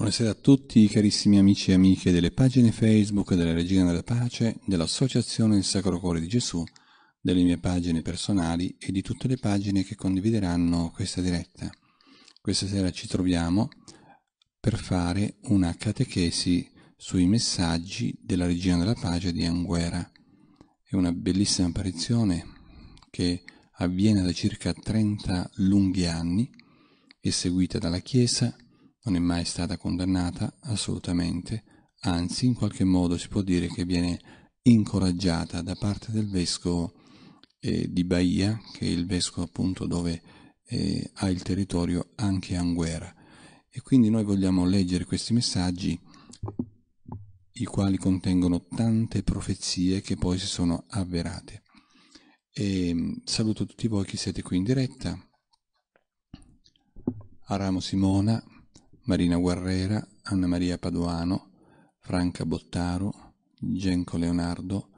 Buonasera a tutti carissimi amici e amiche delle pagine Facebook della Regina della Pace, dell'Associazione Il Sacro Cuore di Gesù, delle mie pagine personali e di tutte le pagine che condivideranno questa diretta. Questa sera ci troviamo per fare una catechesi sui messaggi della Regina della Pace di Anguera. È una bellissima apparizione che avviene da circa 30 lunghi anni, e seguita dalla Chiesa, non è mai stata condannata assolutamente, anzi in qualche modo si può dire che viene incoraggiata da parte del vescovo eh, di Bahia, che è il vescovo appunto dove eh, ha il territorio anche Anguera. E quindi noi vogliamo leggere questi messaggi, i quali contengono tante profezie che poi si sono avverate. E ehm, saluto tutti voi che siete qui in diretta. Aramo Simona, Marina Guerrera, Anna Maria Padoano, Franca Bottaro, Genco Leonardo,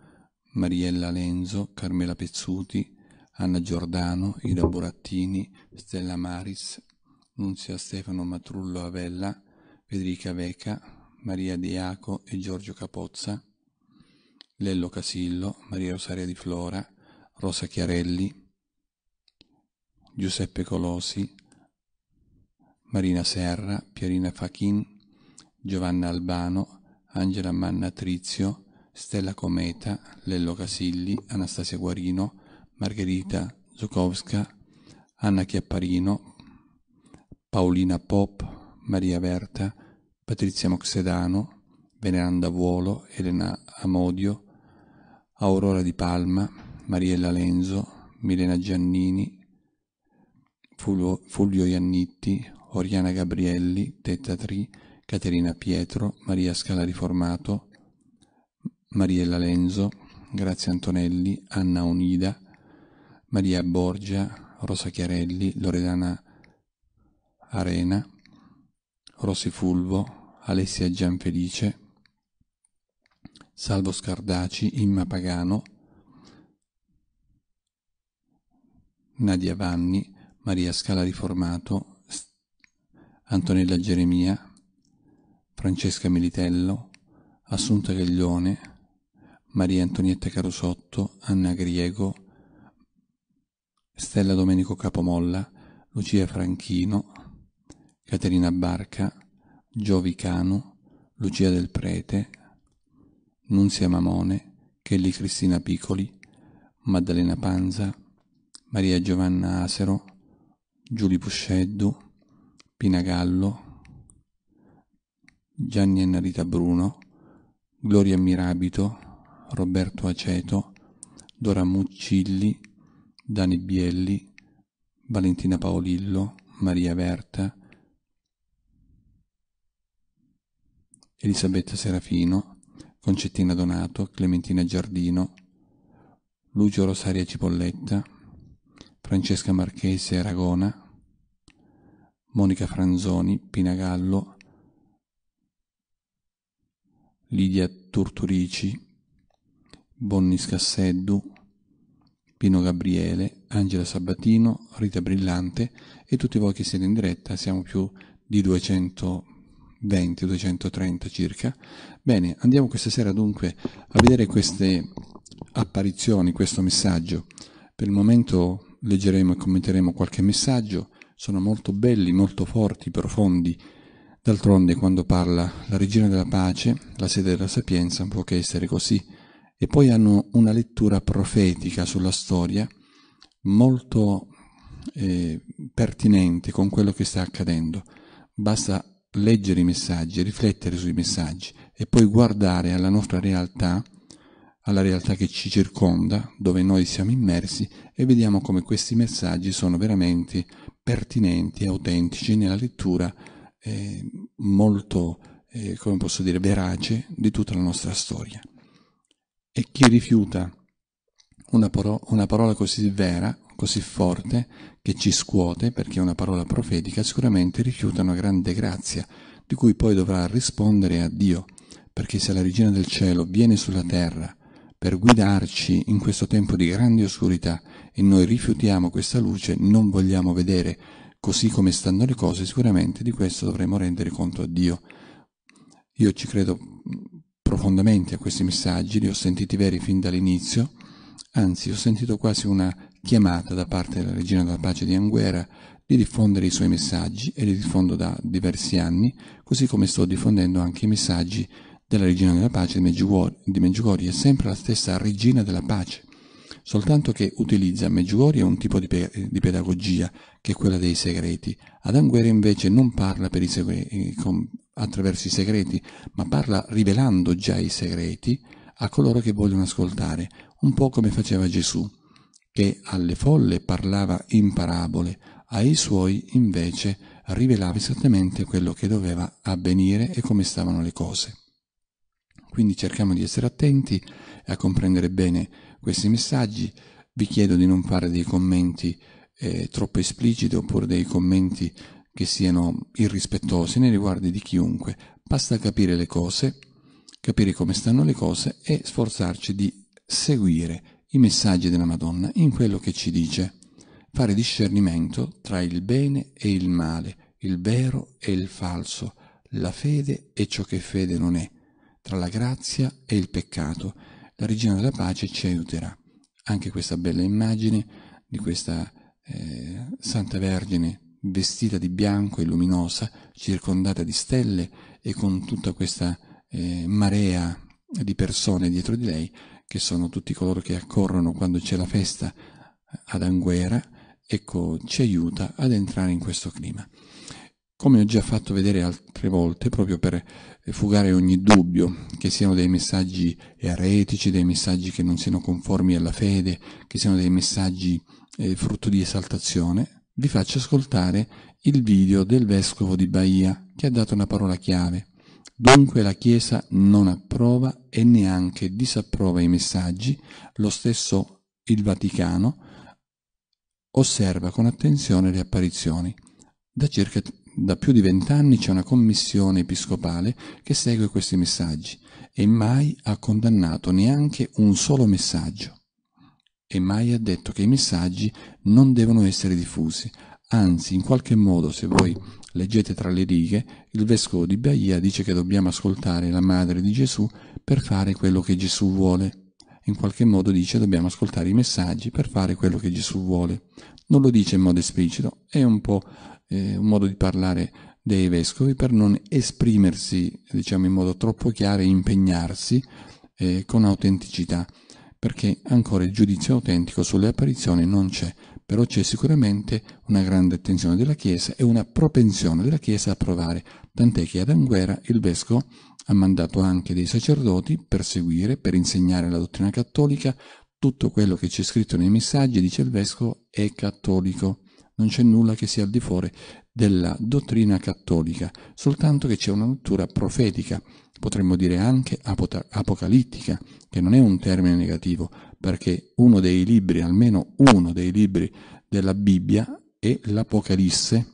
Mariella Lenzo, Carmela Pezzuti, Anna Giordano, Ida Burattini, Stella Maris, Nunzia Stefano Matrullo Avella, Federica Veca, Maria Diaco e Giorgio Capozza, Lello Casillo, Maria Rosaria Di Flora, Rosa Chiarelli, Giuseppe Colosi, Marina Serra, Pierina Fachin, Giovanna Albano, Angela Manna Trizio, Stella Cometa, Lello Casilli, Anastasia Guarino, Margherita Zukowska, Anna Chiapparino, Paolina Pop, Maria Berta, Patrizia Moxedano, Veneranda Vuolo, Elena Amodio, Aurora Di Palma, Mariella Lenzo, Milena Giannini, Fulvio Iannitti, Oriana Gabrielli, Tetta Tri, Caterina Pietro, Maria Scala Riformato, Mariella Lenzo, Grazia Antonelli, Anna Unida, Maria Borgia, Rosa Chiarelli, Loredana Arena, Rossi Fulvo, Alessia Gianfelice, Salvo Scardaci, Imma Pagano, Nadia Vanni, Maria Scala Riformato, Antonella Geremia, Francesca Militello, Assunta Gaglione, Maria Antonietta Carosotto, Anna Griego, Stella Domenico Capomolla, Lucia Franchino, Caterina Barca, Giovi Cano, Lucia del Prete, Nunzia Mamone, Kelly Cristina Piccoli, Maddalena Panza, Maria Giovanna Asero, Giulie Pusceddu, Gallo, Gianni Annarita Bruno, Gloria Mirabito, Roberto Aceto, Dora Muccilli, Dani Bielli, Valentina Paolillo, Maria Verta, Elisabetta Serafino, Concettina Donato, Clementina Giardino, Lucio Rosaria Cipolletta, Francesca Marchese Aragona, Monica Franzoni, Pina Gallo, Lidia Turturici, Bonni Scasseddu, Pino Gabriele, Angela Sabatino, Rita Brillante e tutti voi che siete in diretta, siamo più di 220, 230 circa. Bene, andiamo questa sera dunque a vedere queste apparizioni, questo messaggio. Per il momento leggeremo e commenteremo qualche messaggio sono molto belli, molto forti, profondi. D'altronde, quando parla la regina della pace, la sede della sapienza, può che essere così. E poi hanno una lettura profetica sulla storia molto eh, pertinente con quello che sta accadendo. Basta leggere i messaggi, riflettere sui messaggi e poi guardare alla nostra realtà, alla realtà che ci circonda, dove noi siamo immersi e vediamo come questi messaggi sono veramente pertinenti, e autentici nella lettura eh, molto, eh, come posso dire, verace di tutta la nostra storia. E chi rifiuta una, paro- una parola così vera, così forte, che ci scuote, perché è una parola profetica, sicuramente rifiuta una grande grazia, di cui poi dovrà rispondere a Dio, perché se la regina del cielo viene sulla terra, per guidarci in questo tempo di grande oscurità e noi rifiutiamo questa luce, non vogliamo vedere così come stanno le cose, sicuramente di questo dovremo rendere conto a Dio. Io ci credo profondamente a questi messaggi, li ho sentiti veri fin dall'inizio, anzi ho sentito quasi una chiamata da parte della Regina della Pace di Anguera di diffondere i suoi messaggi e li diffondo da diversi anni, così come sto diffondendo anche i messaggi della regina della pace di Meggiugori, è sempre la stessa regina della pace, soltanto che utilizza Meggiugori un tipo di, pe di, pedagogia che è quella dei segreti. Ad Anguera invece non parla i eh, con, attraverso i segreti, ma parla rivelando già i segreti a coloro che vogliono ascoltare, un po' come faceva Gesù, che alle folle parlava in parabole, ai suoi invece rivelava esattamente quello che doveva avvenire e come stavano le cose. Quindi cerchiamo di essere attenti e a comprendere bene questi messaggi. Vi chiedo di non fare dei commenti eh, troppo espliciti oppure dei commenti che siano irrispettosi nei riguardi di chiunque. Basta capire le cose, capire come stanno le cose e sforzarci di seguire i messaggi della Madonna in quello che ci dice, fare discernimento tra il bene e il male, il vero e il falso, la fede e ciò che fede non è, tra la grazia e il peccato. La regina della pace ci aiuterà. Anche questa bella immagine di questa eh, Santa Vergine vestita di bianco e luminosa, circondata di stelle e con tutta questa eh, marea di persone dietro di lei, che sono tutti coloro che accorrono quando c'è la festa ad Anguera, ecco, ci aiuta ad entrare in questo clima come ho già fatto vedere altre volte, proprio per eh, fugare ogni dubbio, che siano dei messaggi eretici, dei messaggi che non siano conformi alla fede, che siano dei messaggi eh, frutto di esaltazione, vi faccio ascoltare il video del vescovo di Bahia che ha dato una parola chiave. Dunque la Chiesa non approva e neanche disapprova i messaggi, lo stesso il Vaticano osserva con attenzione le apparizioni da circa da più di vent'anni c'è una commissione episcopale che segue questi messaggi e mai ha condannato neanche un solo messaggio e mai ha detto che i messaggi non devono essere diffusi. Anzi, in qualche modo, se voi leggete tra le righe, il vescovo di Bahia dice che dobbiamo ascoltare la madre di Gesù per fare quello che Gesù vuole. In qualche modo dice dobbiamo ascoltare i messaggi per fare quello che Gesù vuole. Non lo dice in modo esplicito, è un po' eh, un modo di parlare dei vescovi per non esprimersi diciamo in modo troppo chiaro e impegnarsi eh, con autenticità perché ancora il giudizio autentico sulle apparizioni non c'è però c'è sicuramente una grande attenzione della Chiesa e una propensione della Chiesa a provare tant'è che ad Anguera il vescovo ha mandato anche dei sacerdoti per seguire, per insegnare la dottrina cattolica tutto quello che c'è scritto nei messaggi, dice il vescovo, è cattolico non c'è nulla che sia al di fuori della dottrina cattolica, soltanto che c'è una lettura profetica, potremmo dire anche apocalittica, che non è un termine negativo, perché uno dei libri, almeno uno dei libri della Bibbia, è l'Apocalisse,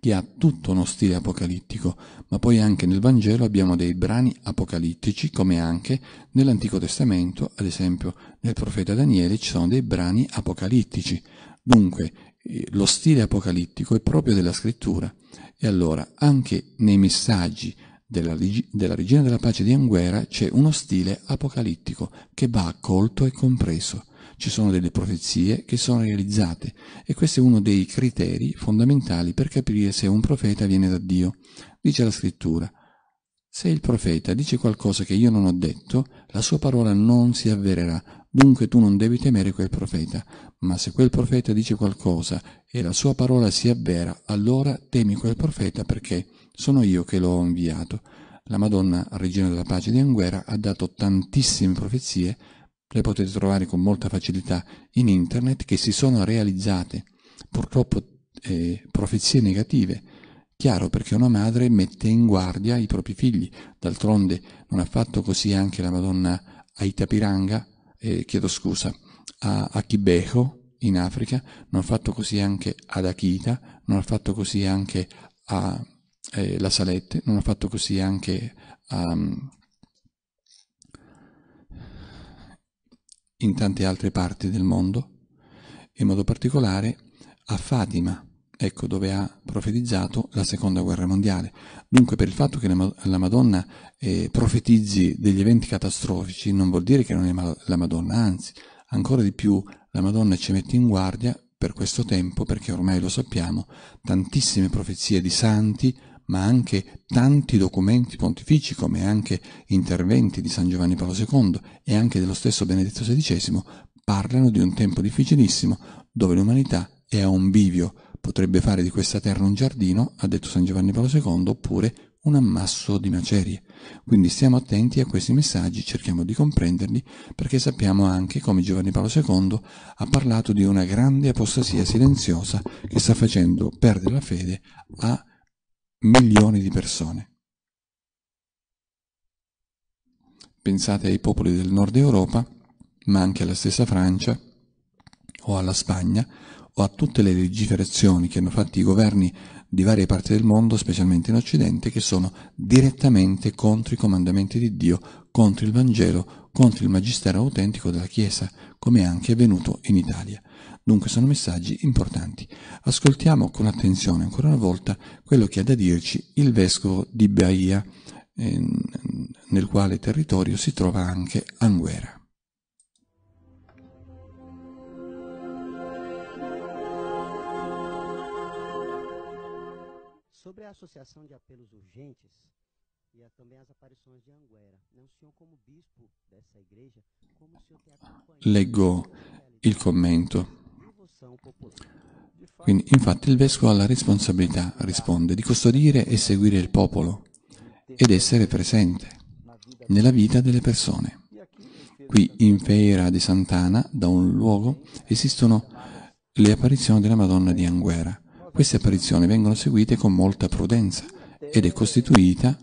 che ha tutto uno stile apocalittico, ma poi anche nel Vangelo abbiamo dei brani apocalittici, come anche nell'Antico Testamento, ad esempio nel profeta Daniele ci sono dei brani apocalittici. Dunque, eh, lo stile apocalittico è proprio della scrittura e allora anche nei messaggi della, della regina della pace di Anguera c'è uno stile apocalittico che va accolto e compreso. Ci sono delle profezie che sono realizzate e questo è uno dei criteri fondamentali per capire se un profeta viene da Dio. Dice la scrittura, se il profeta dice qualcosa che io non ho detto, la sua parola non si avvererà, Dunque tu non devi temere quel profeta, ma se quel profeta dice qualcosa e la sua parola si avvera, allora temi quel profeta perché sono io che l'ho inviato. La Madonna, regina della pace di Anguera, ha dato tantissime profezie, le potete trovare con molta facilità in internet, che si sono realizzate. Purtroppo eh, profezie negative, Chiaro perché una madre mette in guardia i propri figli, d'altronde non ha fatto così anche la Madonna Aitapiranga, eh, chiedo scusa, a, a Kibeho in Africa, non ha fatto così anche ad Akita, non ha fatto così anche a eh, La Salette, non ha fatto così anche a, mm, in tante altre parti del mondo, in modo particolare a Fatima, ecco dove ha profetizzato la seconda guerra mondiale. Dunque per il fatto che la Madonna eh, profetizzi degli eventi catastrofici non vuol dire che non è la Madonna, anzi ancora di più la Madonna ci mette in guardia per questo tempo perché ormai lo sappiamo, tantissime profezie di santi ma anche tanti documenti pontifici come anche interventi di San Giovanni Paolo II e anche dello stesso Benedetto XVI parlano di un tempo difficilissimo dove l'umanità è a un bivio potrebbe fare di questa terra un giardino, ha detto San Giovanni Paolo II, oppure un ammasso di macerie. Quindi stiamo attenti a questi messaggi, cerchiamo di comprenderli, perché sappiamo anche come Giovanni Paolo II ha parlato di una grande apostasia silenziosa che sta facendo perdere la fede a milioni di persone. Pensate ai popoli del nord Europa, ma anche alla stessa Francia o alla Spagna, o a tutte le legiferazioni che hanno fatto i governi di varie parti del mondo, specialmente in Occidente, che sono direttamente contro i comandamenti di Dio, contro il Vangelo, contro il magistero autentico della Chiesa, come è anche avvenuto in Italia. Dunque sono messaggi importanti. Ascoltiamo con attenzione ancora una volta quello che ha da dirci il vescovo di Bahia, eh, nel quale territorio si trova anche Anguera. a associação de apelos urgentes e a, também as aparições de Anguera. Né? O senhor, como bispo dessa igreja, como o senhor tem acompanhato... Leggo il commento. Quindi, infatti, il vescovo ha la responsabilità, risponde, di custodire e seguire il popolo ed essere presente nella vita delle persone. Qui in Feira di Sant'Ana, da un luogo, esistono le apparizioni della Madonna di Anguera queste apparizioni vengono seguite con molta prudenza ed è costituita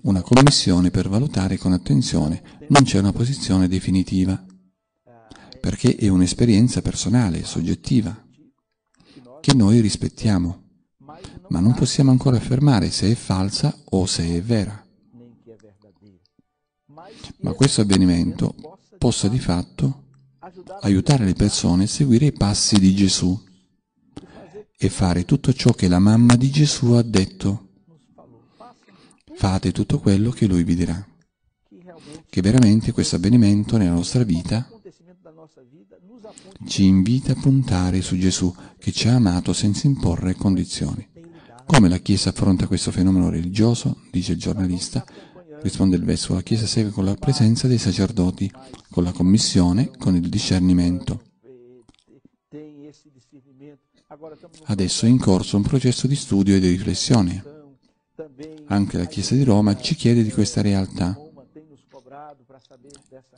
una commissione per valutare con attenzione. Non c'è una posizione definitiva, perché è un'esperienza personale, soggettiva, che noi rispettiamo, ma non possiamo ancora affermare se è falsa o se è vera. Ma questo avvenimento possa di fatto aiutare le persone a seguire i passi di Gesù e fare tutto ciò che la mamma di Gesù ha detto. Fate tutto quello che lui vi dirà. Che veramente questo avvenimento nella nostra vita ci invita a puntare su Gesù che ci ha amato senza imporre condizioni. Come la Chiesa affronta questo fenomeno religioso, dice il giornalista, risponde il Vescovo, la Chiesa segue con la presenza dei sacerdoti, con la commissione, con il discernimento. Adesso è in corso un processo di studio e di riflessione. Anche la Chiesa di Roma ci chiede di questa realtà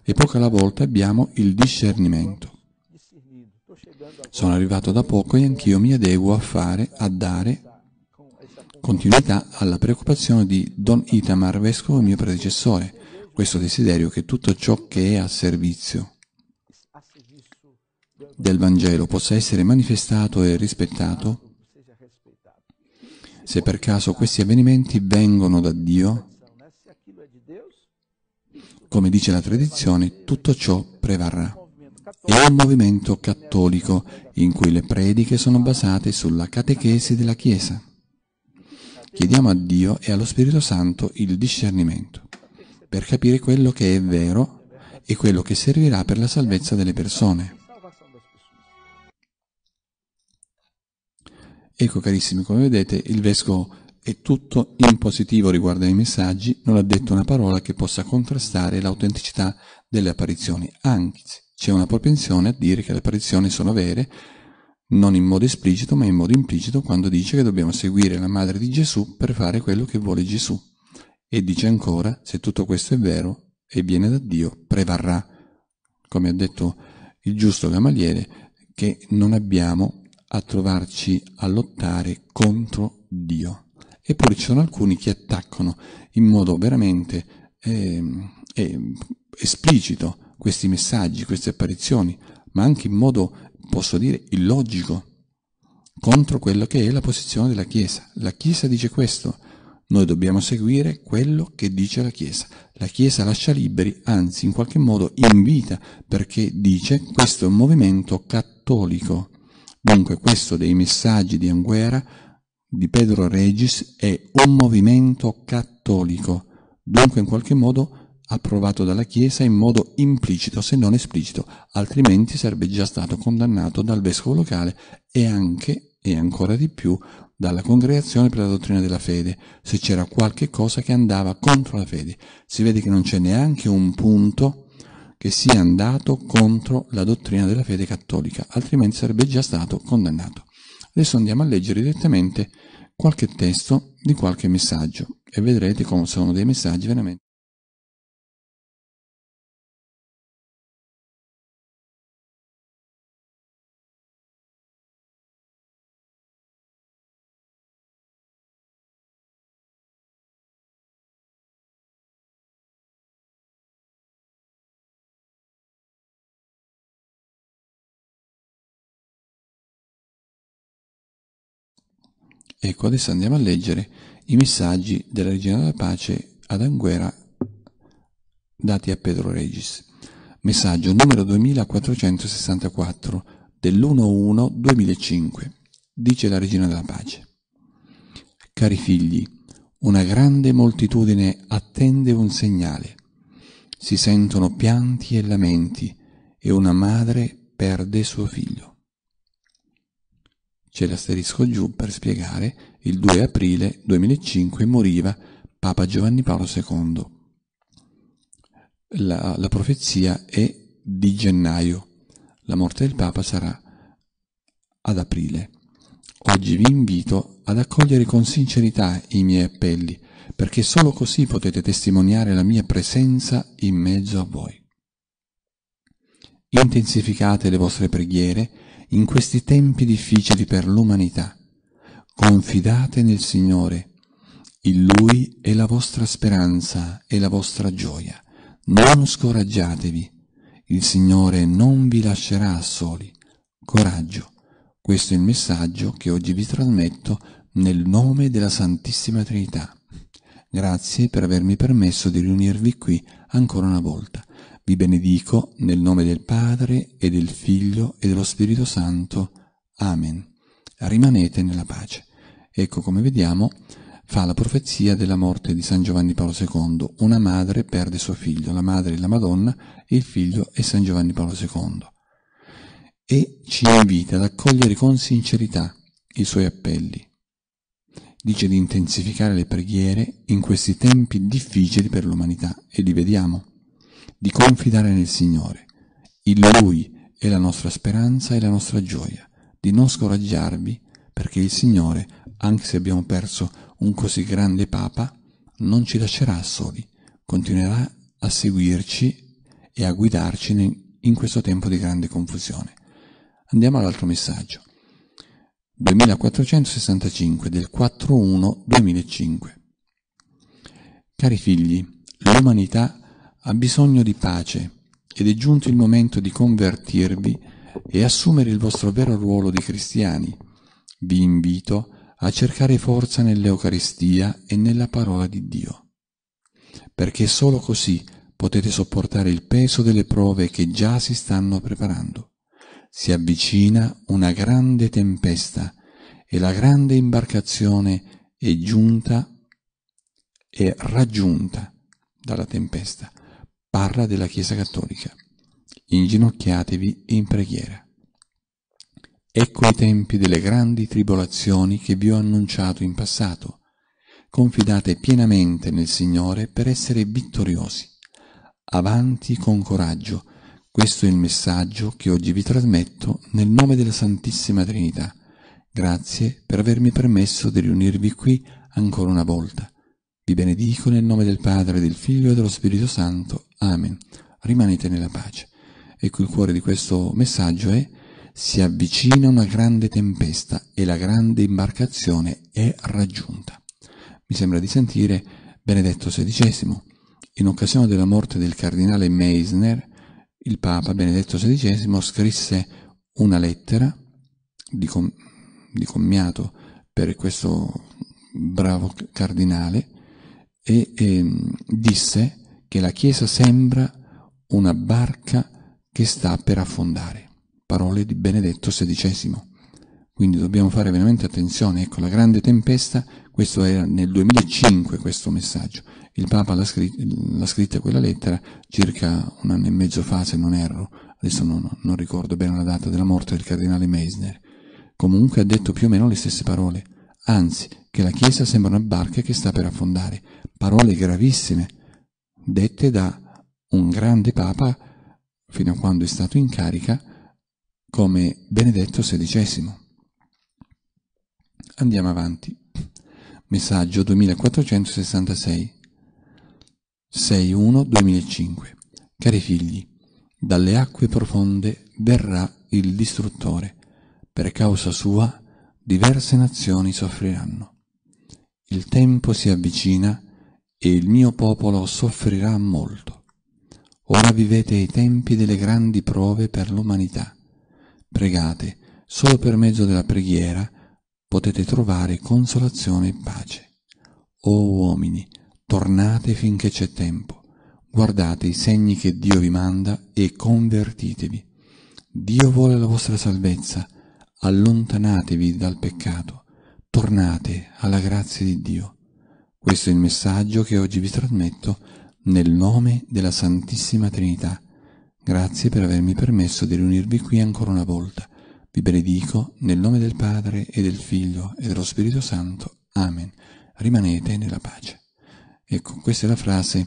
e poca alla volta abbiamo il discernimento. Sono arrivato da poco e anch'io mi adeguo a fare, a dare continuità alla preoccupazione di Don Itamar, vescovo mio predecessore, questo desiderio che tutto ciò che è a servizio del Vangelo possa essere manifestato e rispettato se per caso questi avvenimenti vengono da Dio, come dice la tradizione, tutto ciò prevarrà. È un movimento cattolico in cui le prediche sono basate sulla catechesi della Chiesa. Chiediamo a Dio e allo Spirito Santo il discernimento per capire quello che è vero e quello che servirà per la salvezza delle persone. Ecco carissimi, come vedete il vescovo è tutto in positivo riguardo ai messaggi, non ha detto una parola che possa contrastare l'autenticità delle apparizioni, anzi c'è una propensione a dire che le apparizioni sono vere, non in modo esplicito ma in modo implicito quando dice che dobbiamo seguire la madre di Gesù per fare quello che vuole Gesù. E dice ancora, se tutto questo è vero e viene da Dio, prevarrà, come ha detto il giusto Gamaliere, che non abbiamo a trovarci a lottare contro Dio. Eppure ci sono alcuni che attaccano in modo veramente eh, eh, esplicito questi messaggi, queste apparizioni, ma anche in modo, posso dire, illogico, contro quello che è la posizione della Chiesa. La Chiesa dice questo, noi dobbiamo seguire quello che dice la Chiesa. La Chiesa lascia liberi, anzi in qualche modo invita, perché dice questo è un movimento cattolico Dunque questo dei messaggi di Anguera di Pedro Regis è un movimento cattolico, dunque in qualche modo approvato dalla Chiesa in modo implicito se non esplicito, altrimenti sarebbe già stato condannato dal vescovo locale e anche e ancora di più dalla congregazione per la dottrina della fede, se c'era qualche cosa che andava contro la fede. Si vede che non c'è neanche un punto che sia andato contro la dottrina della fede cattolica, altrimenti sarebbe già stato condannato. Adesso andiamo a leggere direttamente qualche testo di qualche messaggio e vedrete come sono dei messaggi veramente Ecco, adesso andiamo a leggere i messaggi della Regina della Pace ad Anguera dati a Pedro Regis. Messaggio numero 2464 dell'1-1-2005. Dice la Regina della Pace. Cari figli, una grande moltitudine attende un segnale. Si sentono pianti e lamenti e una madre perde suo figlio c'è l'asterisco giù per spiegare il 2 aprile 2005 moriva Papa Giovanni Paolo II. La, la profezia è di gennaio, la morte del Papa sarà ad aprile. Oggi vi invito ad accogliere con sincerità i miei appelli, perché solo così potete testimoniare la mia presenza in mezzo a voi. Intensificate le vostre preghiere, in questi tempi difficili per l'umanità. Confidate nel Signore, in Lui è la vostra speranza e la vostra gioia. Non scoraggiatevi, il Signore non vi lascerà soli. Coraggio, questo è il messaggio che oggi vi trasmetto nel nome della Santissima Trinità. Grazie per avermi permesso di riunirvi qui ancora una volta. Vi benedico nel nome del Padre e del Figlio e dello Spirito Santo. Amen. Rimanete nella pace. Ecco come vediamo fa la profezia della morte di San Giovanni Paolo II. Una madre perde suo figlio, la madre è la Madonna e il figlio è San Giovanni Paolo II. E ci invita ad accogliere con sincerità i suoi appelli. Dice di intensificare le preghiere in questi tempi difficili per l'umanità e li vediamo di confidare nel Signore. In Lui è la nostra speranza e la nostra gioia, di non scoraggiarvi, perché il Signore, anche se abbiamo perso un così grande Papa, non ci lascerà soli, continuerà a seguirci e a guidarci in questo tempo di grande confusione. Andiamo all'altro messaggio. 2465 del 4 1 2005 Cari figli, l'umanità ha bisogno di pace ed è giunto il momento di convertirvi e assumere il vostro vero ruolo di cristiani. Vi invito a cercare forza nell'Eucaristia e nella parola di Dio, perché solo così potete sopportare il peso delle prove che già si stanno preparando. Si avvicina una grande tempesta e la grande imbarcazione è giunta e raggiunta dalla tempesta parla della Chiesa Cattolica. Inginocchiatevi in preghiera. Ecco i tempi delle grandi tribolazioni che vi ho annunciato in passato. Confidate pienamente nel Signore per essere vittoriosi. Avanti con coraggio. Questo è il messaggio che oggi vi trasmetto nel nome della Santissima Trinità. Grazie per avermi permesso di riunirvi qui ancora una volta. Vi benedico nel nome del Padre, del Figlio e dello Spirito Santo. Amen. Rimanete nella pace. Ecco il cuore di questo messaggio è si avvicina una grande tempesta e la grande imbarcazione è raggiunta. Mi sembra di sentire Benedetto XVI. In occasione della morte del cardinale Meisner, il Papa Benedetto XVI scrisse una lettera di, com- di commiato per questo bravo cardinale e eh, disse che la Chiesa sembra una barca che sta per affondare. Parole di Benedetto XVI. Quindi dobbiamo fare veramente attenzione. Ecco, la grande tempesta, questo era nel 2005 questo messaggio. Il Papa l'ha, scrit- scritta quella lettera circa un anno e mezzo fa, se non erro. Adesso non, non ricordo bene la data della morte del cardinale Meisner. Comunque ha detto più o meno le stesse parole anzi che la Chiesa sembra una barca che sta per affondare. Parole gravissime, dette da un grande Papa, fino a quando è stato in carica, come Benedetto XVI. Andiamo avanti. Messaggio 2466 61 2005 Cari figli, dalle acque profonde verrà il distruttore. Per causa sua diverse nazioni soffriranno. Il tempo si avvicina e il mio popolo soffrirà molto. Ora vivete i tempi delle grandi prove per l'umanità. Pregate, solo per mezzo della preghiera potete trovare consolazione e pace. O uomini, tornate finché c'è tempo, guardate i segni che Dio vi manda e convertitevi. Dio vuole la vostra salvezza, allontanatevi dal peccato, tornate alla grazia di Dio. Questo è il messaggio che oggi vi trasmetto nel nome della Santissima Trinità. Grazie per avermi permesso di riunirvi qui ancora una volta. Vi benedico nel nome del Padre e del Figlio e dello Spirito Santo. Amen. Rimanete nella pace. Ecco, questa è la frase,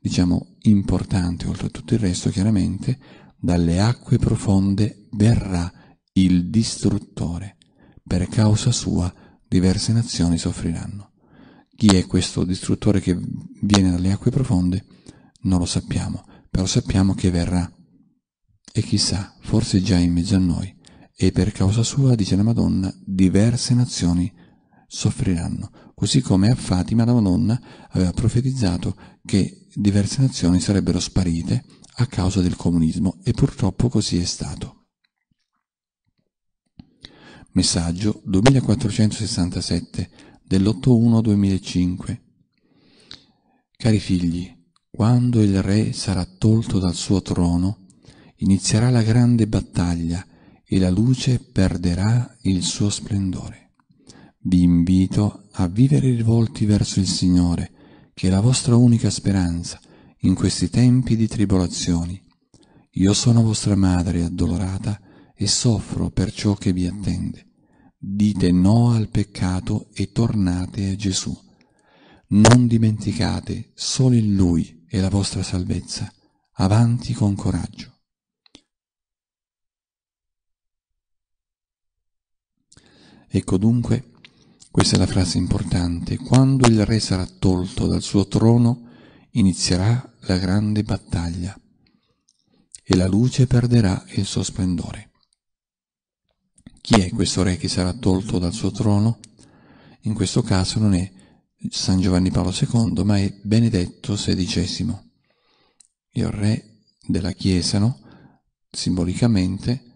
diciamo, importante, oltre a tutto il resto, chiaramente, dalle acque profonde verrà il distruttore. Per causa sua diverse nazioni soffriranno. Chi è questo distruttore che viene dalle acque profonde? Non lo sappiamo, però sappiamo che verrà. E chissà, forse già in mezzo a noi. E per causa sua, dice la Madonna, diverse nazioni soffriranno, così come a Fatima la Madonna aveva profetizzato che diverse nazioni sarebbero sparite a causa del comunismo e purtroppo così è stato. Messaggio 2467 dell'8-1-2005 Cari figli, quando il re sarà tolto dal suo trono, inizierà la grande battaglia e la luce perderà il suo splendore. Vi invito a vivere rivolti verso il Signore, che è la vostra unica speranza in questi tempi di tribolazioni. Io sono vostra madre addolorata, e soffro per ciò che vi attende. Dite no al peccato e tornate a Gesù. Non dimenticate, solo in Lui è la vostra salvezza. Avanti con coraggio. Ecco dunque, questa è la frase importante, quando il re sarà tolto dal suo trono inizierà la grande battaglia e la luce perderà il suo splendore. Chi è questo re che sarà tolto dal suo trono? In questo caso non è San Giovanni Paolo II, ma è Benedetto XVI. Il re della Chiesa, no? simbolicamente,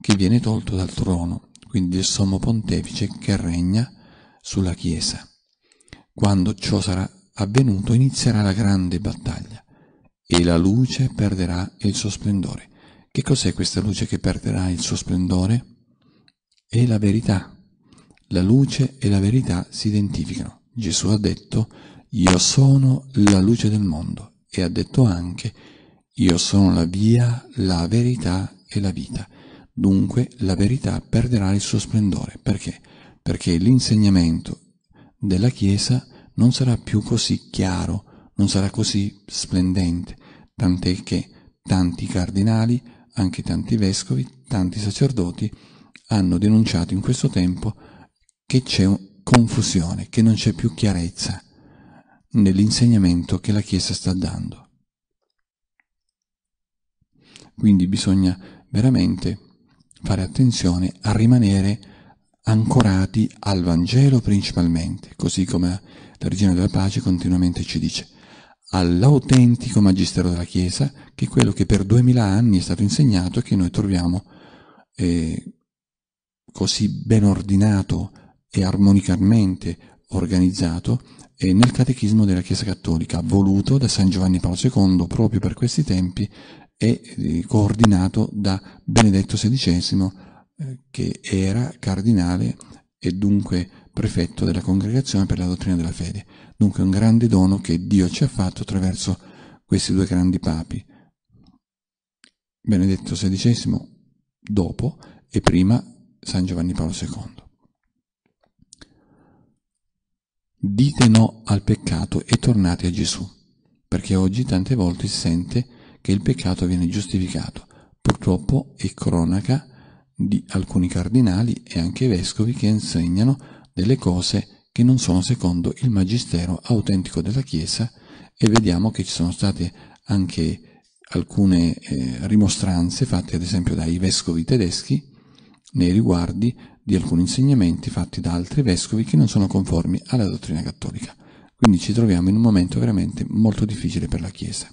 che viene tolto dal trono, quindi il sommo pontefice che regna sulla Chiesa. Quando ciò sarà avvenuto inizierà la grande battaglia e la luce perderà il suo splendore. Che cos'è questa luce che perderà il suo splendore? e la verità. La luce e la verità si identificano. Gesù ha detto io sono la luce del mondo e ha detto anche io sono la via, la verità e la vita. Dunque la verità perderà il suo splendore. Perché? Perché l'insegnamento della Chiesa non sarà più così chiaro, non sarà così splendente, tant'è che tanti cardinali, anche tanti vescovi, tanti sacerdoti hanno denunciato in questo tempo che c'è confusione, che non c'è più chiarezza nell'insegnamento che la Chiesa sta dando. Quindi bisogna veramente fare attenzione a rimanere ancorati al Vangelo principalmente, così come la Regina della Pace continuamente ci dice, all'autentico magistero della Chiesa, che è quello che per duemila anni è stato insegnato e che noi troviamo eh, così ben ordinato e armonicamente organizzato è nel Catechismo della Chiesa Cattolica, voluto da San Giovanni Paolo II proprio per questi tempi e eh, coordinato da Benedetto XVI eh, che era cardinale e dunque prefetto della Congregazione per la Dottrina della Fede. Dunque un grande dono che Dio ci ha fatto attraverso questi due grandi papi. Benedetto XVI dopo e prima San Giovanni Paolo II. Dite no al peccato e tornate a Gesù, perché oggi tante volte si sente che il peccato viene giustificato. Purtroppo è cronaca di alcuni cardinali e anche vescovi che insegnano delle cose che non sono secondo il magistero autentico della Chiesa e vediamo che ci sono state anche alcune eh, rimostranze fatte ad esempio dai vescovi tedeschi nei riguardi di alcuni insegnamenti fatti da altri vescovi che non sono conformi alla dottrina cattolica. Quindi ci troviamo in un momento veramente molto difficile per la Chiesa.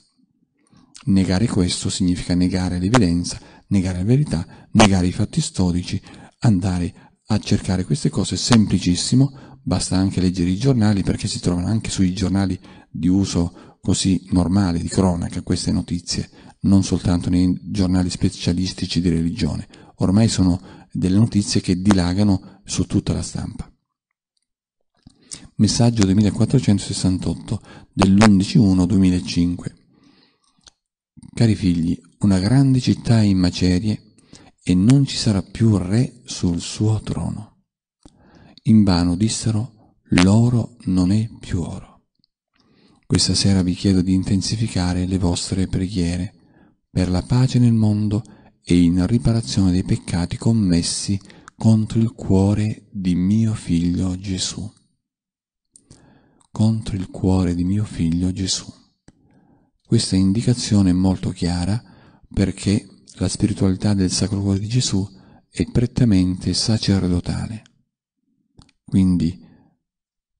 Negare questo significa negare l'evidenza, negare la verità, negare i fatti storici, andare a cercare queste cose è semplicissimo, basta anche leggere i giornali perché si trovano anche sui giornali di uso così normale, di cronaca, queste notizie, non soltanto nei giornali specialistici di religione. Ormai sono delle notizie che dilagano su tutta la stampa. Messaggio 2468 dell'11.1.2005 Cari figli, una grande città è in macerie e non ci sarà più re sul suo trono. In vano dissero, l'oro non è più oro. Questa sera vi chiedo di intensificare le vostre preghiere per la pace nel mondo e e in riparazione dei peccati commessi contro il cuore di mio figlio Gesù. Contro il cuore di mio figlio Gesù. Questa indicazione è molto chiara perché la spiritualità del Sacro Cuore di Gesù è prettamente sacerdotale. Quindi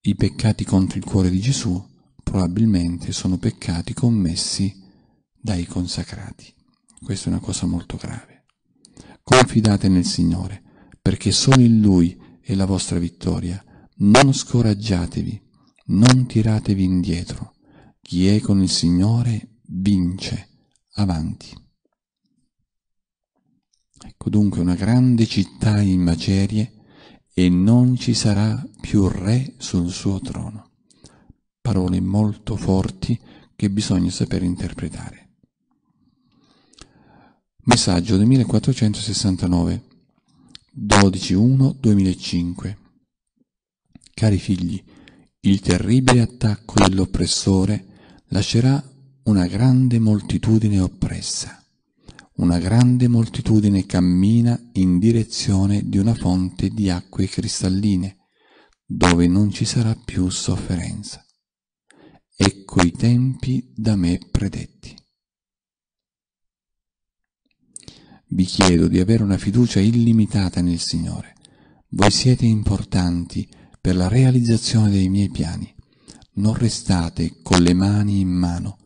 i peccati contro il cuore di Gesù probabilmente sono peccati commessi dai consacrati. Questa è una cosa molto grave. Confidate nel Signore, perché solo in Lui è la vostra vittoria. Non scoraggiatevi, non tiratevi indietro. Chi è con il Signore vince. Avanti. Ecco dunque una grande città in macerie e non ci sarà più re sul suo trono. Parole molto forti che bisogna saper interpretare. Messaggio del 1469, 12.1.2005. Cari figli, il terribile attacco dell'oppressore lascerà una grande moltitudine oppressa. Una grande moltitudine cammina in direzione di una fonte di acque cristalline, dove non ci sarà più sofferenza. Ecco i tempi da me predetti. Vi chiedo di avere una fiducia illimitata nel Signore. Voi siete importanti per la realizzazione dei miei piani. Non restate con le mani in mano.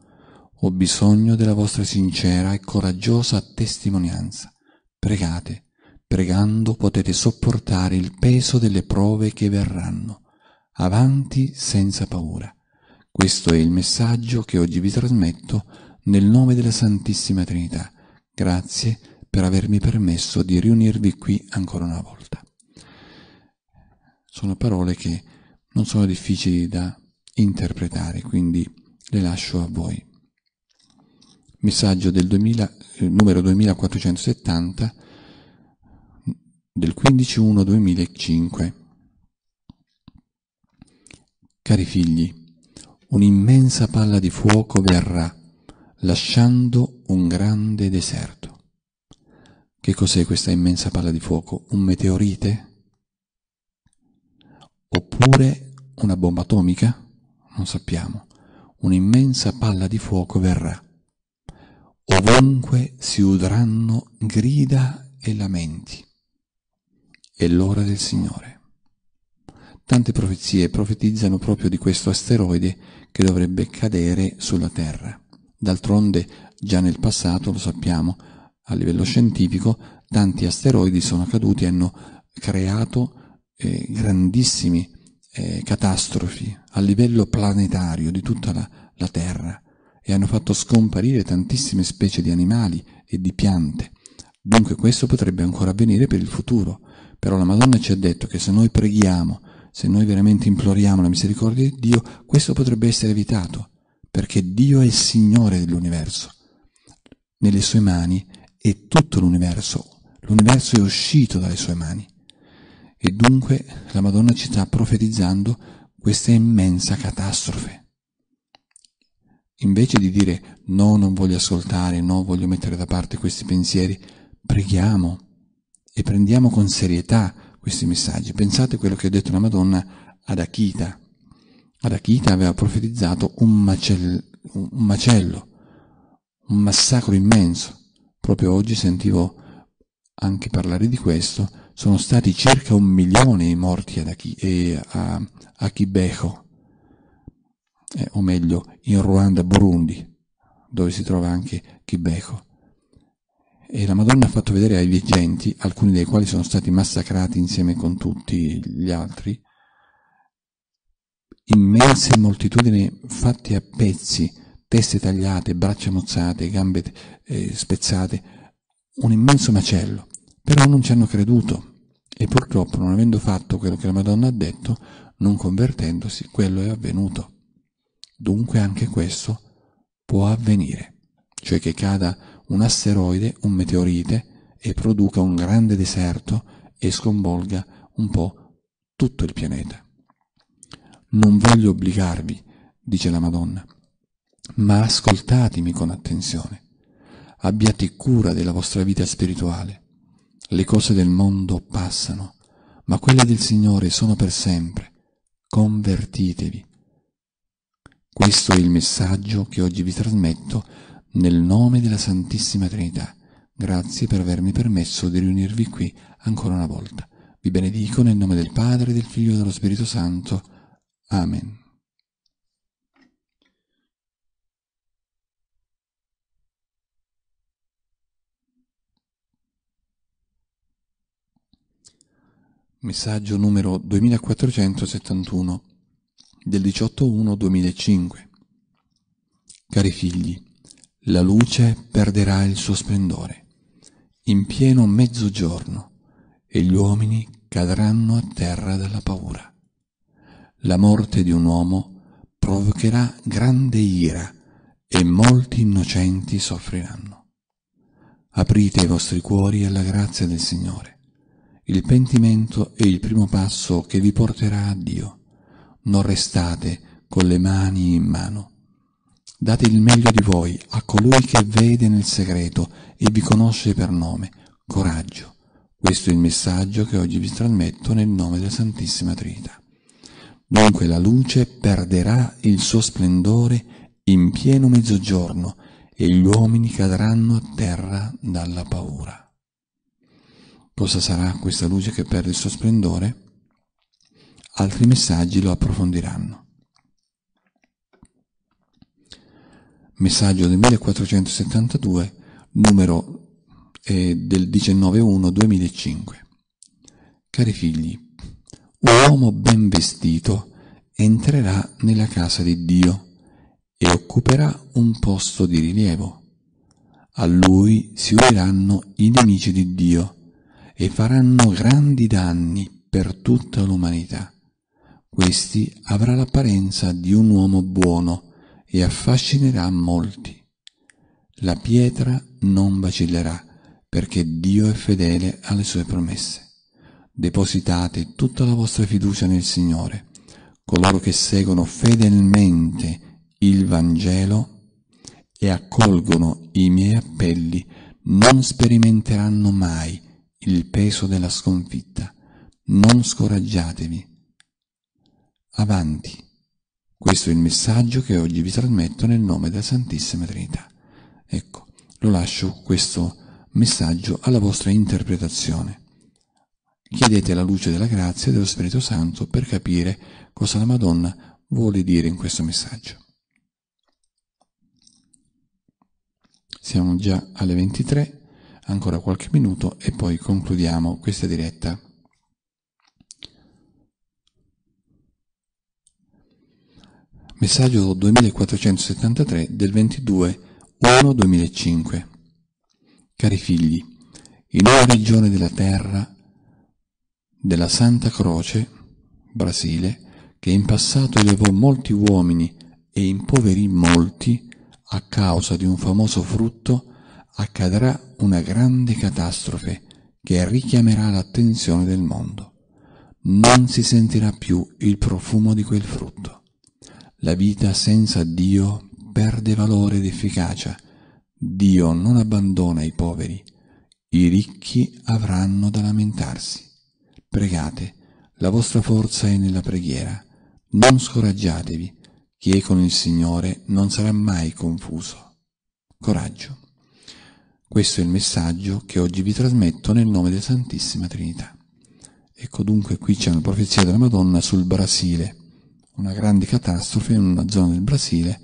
Ho bisogno della vostra sincera e coraggiosa testimonianza. Pregate. Pregando potete sopportare il peso delle prove che verranno. Avanti senza paura. Questo è il messaggio che oggi vi trasmetto nel nome della Santissima Trinità. Grazie per avermi permesso di riunirvi qui ancora una volta. Sono parole che non sono difficili da interpretare, quindi le lascio a voi. Messaggio del 2000, eh, numero 2470 del 15-1-2005. Cari figli, un'immensa palla di fuoco verrà, lasciando un grande deserto. Che cos'è questa immensa palla di fuoco? Un meteorite? Oppure una bomba atomica? Non sappiamo. Un'immensa palla di fuoco verrà. Ovunque si udranno grida e lamenti. È l'ora del Signore. Tante profezie profetizzano proprio di questo asteroide che dovrebbe cadere sulla Terra. D'altronde, già nel passato, lo sappiamo, a livello scientifico tanti asteroidi sono caduti e hanno creato eh, grandissime eh, catastrofi a livello planetario di tutta la, la Terra e hanno fatto scomparire tantissime specie di animali e di piante. Dunque questo potrebbe ancora avvenire per il futuro, però la Madonna ci ha detto che se noi preghiamo, se noi veramente imploriamo la misericordia di Dio, questo potrebbe essere evitato, perché Dio è il Signore dell'universo. Nelle sue mani e tutto l'universo. L'universo è uscito dalle sue mani. E dunque la Madonna ci sta profetizzando questa immensa catastrofe. Invece di dire no, non voglio ascoltare, no, voglio mettere da parte questi pensieri, preghiamo e prendiamo con serietà questi messaggi. Pensate a quello che ha detto la Madonna ad Akita. Ad Akita aveva profetizzato un macello, un macello, un massacro immenso proprio oggi sentivo anche parlare di questo, sono stati circa un milione i morti ad Aki, eh, a, a Kibeho, eh, o meglio in Ruanda, Burundi, dove si trova anche Kibeho. E la Madonna ha fatto vedere ai veggenti, alcuni dei quali sono stati massacrati insieme con tutti gli altri, immense moltitudini fatte a pezzi, teste tagliate, braccia mozzate, gambe eh, spezzate, un immenso macello. Però non ci hanno creduto e purtroppo, non avendo fatto quello che la Madonna ha detto, non convertendosi, quello è avvenuto. Dunque anche questo può avvenire, cioè che cada un asteroide, un meteorite, e produca un grande deserto e sconvolga un po' tutto il pianeta. Non voglio obbligarvi, dice la Madonna, ma ascoltatemi con attenzione. Abbiate cura della vostra vita spirituale. Le cose del mondo passano, ma quelle del Signore sono per sempre. Convertitevi. Questo è il messaggio che oggi vi trasmetto nel nome della Santissima Trinità. Grazie per avermi permesso di riunirvi qui ancora una volta. Vi benedico nel nome del Padre, del Figlio e dello Spirito Santo. Amen. Messaggio numero 2471 del 18 18.1.2005 Cari figli, la luce perderà il suo splendore in pieno mezzogiorno e gli uomini cadranno a terra dalla paura. La morte di un uomo provocherà grande ira e molti innocenti soffriranno. Aprite i vostri cuori alla grazia del Signore il pentimento è il primo passo che vi porterà a Dio. Non restate con le mani in mano. Date il meglio di voi a colui che vede nel segreto e vi conosce per nome. Coraggio. Questo è il messaggio che oggi vi trasmetto nel nome della Santissima Trinità. Dunque la luce perderà il suo splendore in pieno mezzogiorno e gli uomini cadranno a terra dalla paura. Cosa sarà questa luce che perde il suo splendore? Altri messaggi lo approfondiranno. Messaggio del 1472, numero eh, del 19.1-2005. Cari figli, un uomo ben vestito entrerà nella casa di Dio e occuperà un posto di rilievo. A lui si uniranno i nemici di Dio e faranno grandi danni per tutta l'umanità. Questi avrà l'apparenza di un uomo buono e affascinerà molti. La pietra non vacillerà, perché Dio è fedele alle sue promesse. Depositate tutta la vostra fiducia nel Signore. Coloro che seguono fedelmente il Vangelo e accolgono i miei appelli non sperimenteranno mai il peso della sconfitta. Non scoraggiatevi. Avanti. Questo è il messaggio che oggi vi trasmetto nel nome della Santissima Trinità. Ecco, lo lascio questo messaggio alla vostra interpretazione. Chiedete la luce della grazia e dello Spirito Santo per capire cosa la Madonna vuole dire in questo messaggio. Siamo già alle 23 ancora qualche minuto e poi concludiamo questa diretta. Messaggio 2473 del 22 1 2005 Cari figli, in una regione della terra della Santa Croce, Brasile, che in passato elevò molti uomini e impoverì molti a causa di un famoso frutto, accadrà una grande catastrofe che richiamerà l'attenzione del mondo. Non si sentirà più il profumo di quel frutto. La vita senza Dio perde valore ed efficacia. Dio non abbandona i poveri. I ricchi avranno da lamentarsi. Pregate, la vostra forza è nella preghiera. Non scoraggiatevi. Chi è con il Signore non sarà mai confuso. Coraggio. Questo è il messaggio che oggi vi trasmetto nel nome della Santissima Trinità. Ecco dunque qui c'è una profezia della Madonna sul Brasile, una grande catastrofe in una zona del Brasile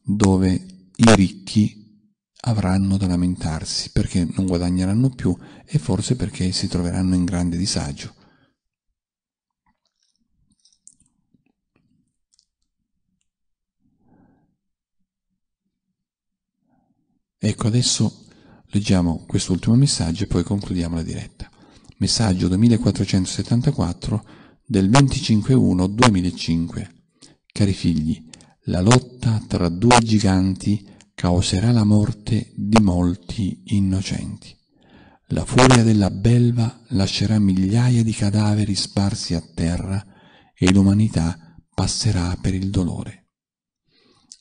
dove i ricchi avranno da lamentarsi perché non guadagneranno più e forse perché si troveranno in grande disagio. Ecco adesso Leggiamo quest'ultimo messaggio e poi concludiamo la diretta. Messaggio 2474 del 25.1.2005. Cari figli, la lotta tra due giganti causerà la morte di molti innocenti. La furia della belva lascerà migliaia di cadaveri sparsi a terra e l'umanità passerà per il dolore.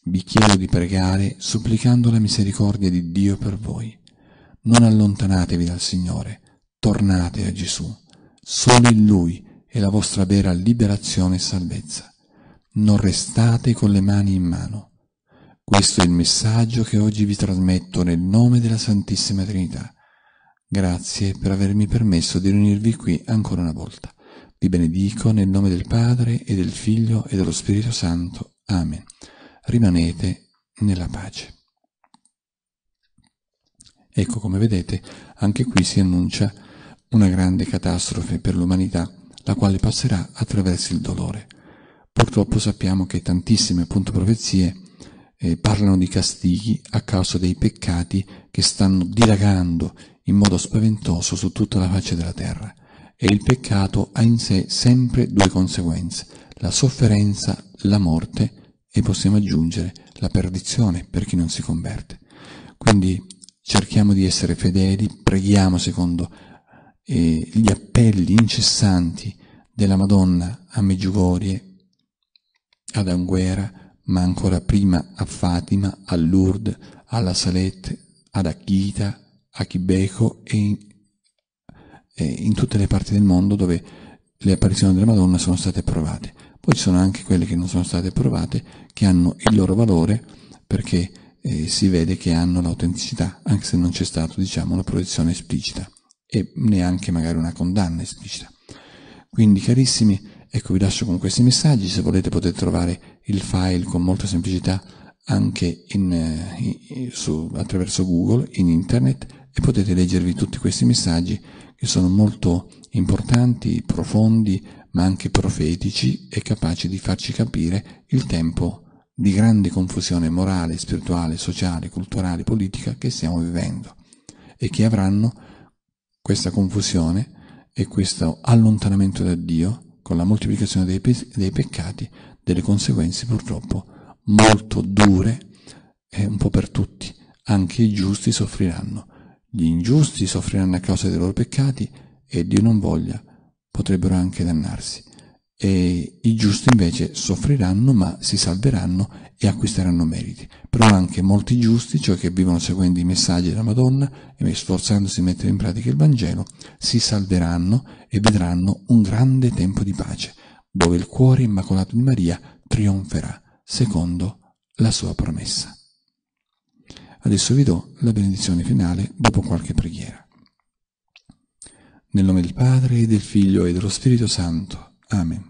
Vi chiedo di pregare supplicando la misericordia di Dio per voi non allontanatevi dal Signore, tornate a Gesù. Solo in Lui è la vostra vera liberazione e salvezza. Non restate con le mani in mano. Questo è il messaggio che oggi vi trasmetto nel nome della Santissima Trinità. Grazie per avermi permesso di riunirvi qui ancora una volta. Vi benedico nel nome del Padre e del Figlio e dello Spirito Santo. Amen. Rimanete nella pace. Ecco, come vedete, anche qui si annuncia una grande catastrofe per l'umanità, la quale passerà attraverso il dolore. Purtroppo sappiamo che tantissime appunto profezie eh, parlano di castighi a causa dei peccati che stanno dilagando in modo spaventoso su tutta la faccia della terra. E il peccato ha in sé sempre due conseguenze, la sofferenza, la morte e possiamo aggiungere la perdizione per chi non si converte. Quindi cerchiamo di essere fedeli, preghiamo secondo eh, gli appelli incessanti della Madonna a Meggiugorie, ad Anguera, ma ancora prima a Fatima, a Lourdes, alla Salette, ad Akita, a Chibeco e in, eh, in tutte le parti del mondo dove le apparizioni della Madonna sono state provate. Poi ci sono anche quelle che non sono state provate, che hanno il loro valore perché eh, si vede che hanno l'autenticità, anche se non c'è stata diciamo, una proiezione esplicita e neanche magari una condanna esplicita. Quindi carissimi, ecco vi lascio con questi messaggi, se volete potete trovare il file con molta semplicità anche in, eh, in, su, attraverso Google, in internet e potete leggervi tutti questi messaggi che sono molto importanti, profondi, ma anche profetici e capaci di farci capire il tempo di grande confusione morale, spirituale, sociale, culturale, politica che stiamo vivendo e che avranno questa confusione e questo allontanamento da Dio con la moltiplicazione dei, pe dei peccati delle conseguenze purtroppo molto dure e un po' per tutti. Anche i giusti soffriranno. Gli ingiusti soffriranno a causa dei loro peccati e Dio non voglia potrebbero anche dannarsi e i giusti invece soffriranno ma si salveranno e acquisteranno meriti. Però anche molti giusti, cioè che vivono seguendo i messaggi della Madonna e sforzandosi di mettere in pratica il Vangelo, si salveranno e vedranno un grande tempo di pace, dove il cuore immacolato di Maria trionferà, secondo la sua promessa. Adesso vi do la benedizione finale dopo qualche preghiera. Nel nome del Padre del Figlio e dello Spirito Santo. Amen.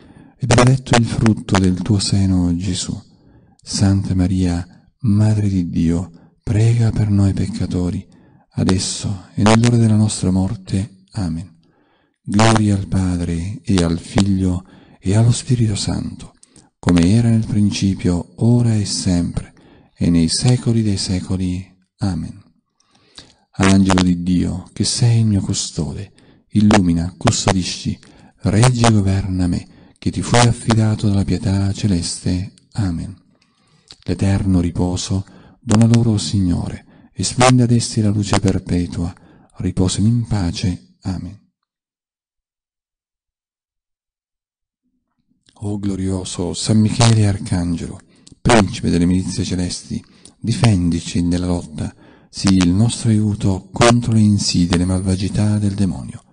e benedetto il frutto del tuo seno, Gesù. Santa Maria, Madre di Dio, prega per noi peccatori, adesso e nell'ora della nostra morte. Amen. Gloria al Padre e al Figlio e allo Spirito Santo, come era nel principio, ora e sempre, e nei secoli dei secoli. Amen. All'angelo di Dio, che sei il mio custode, illumina, custodisci, regge e governa me, che ti fu affidato dalla pietà celeste. Amen. L'eterno riposo dona loro, Signore, e splende ad essi la luce perpetua. Riposano in pace. Amen. O glorioso San Michele Arcangelo, principe delle milizie celesti, difendici nella lotta, sii il nostro aiuto contro le insidie e le malvagità del demonio.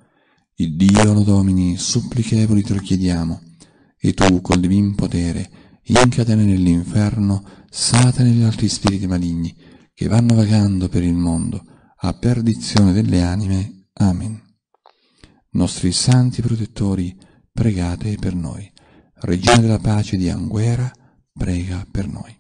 Il Dio lo domini, supplichevoli te lo chiediamo, e tu col divin potere incatene nell'inferno Satana e gli altri spiriti maligni che vanno vagando per il mondo a perdizione delle anime. Amen. Nostri santi protettori, pregate per noi. Regina della pace di Anguera, prega per noi.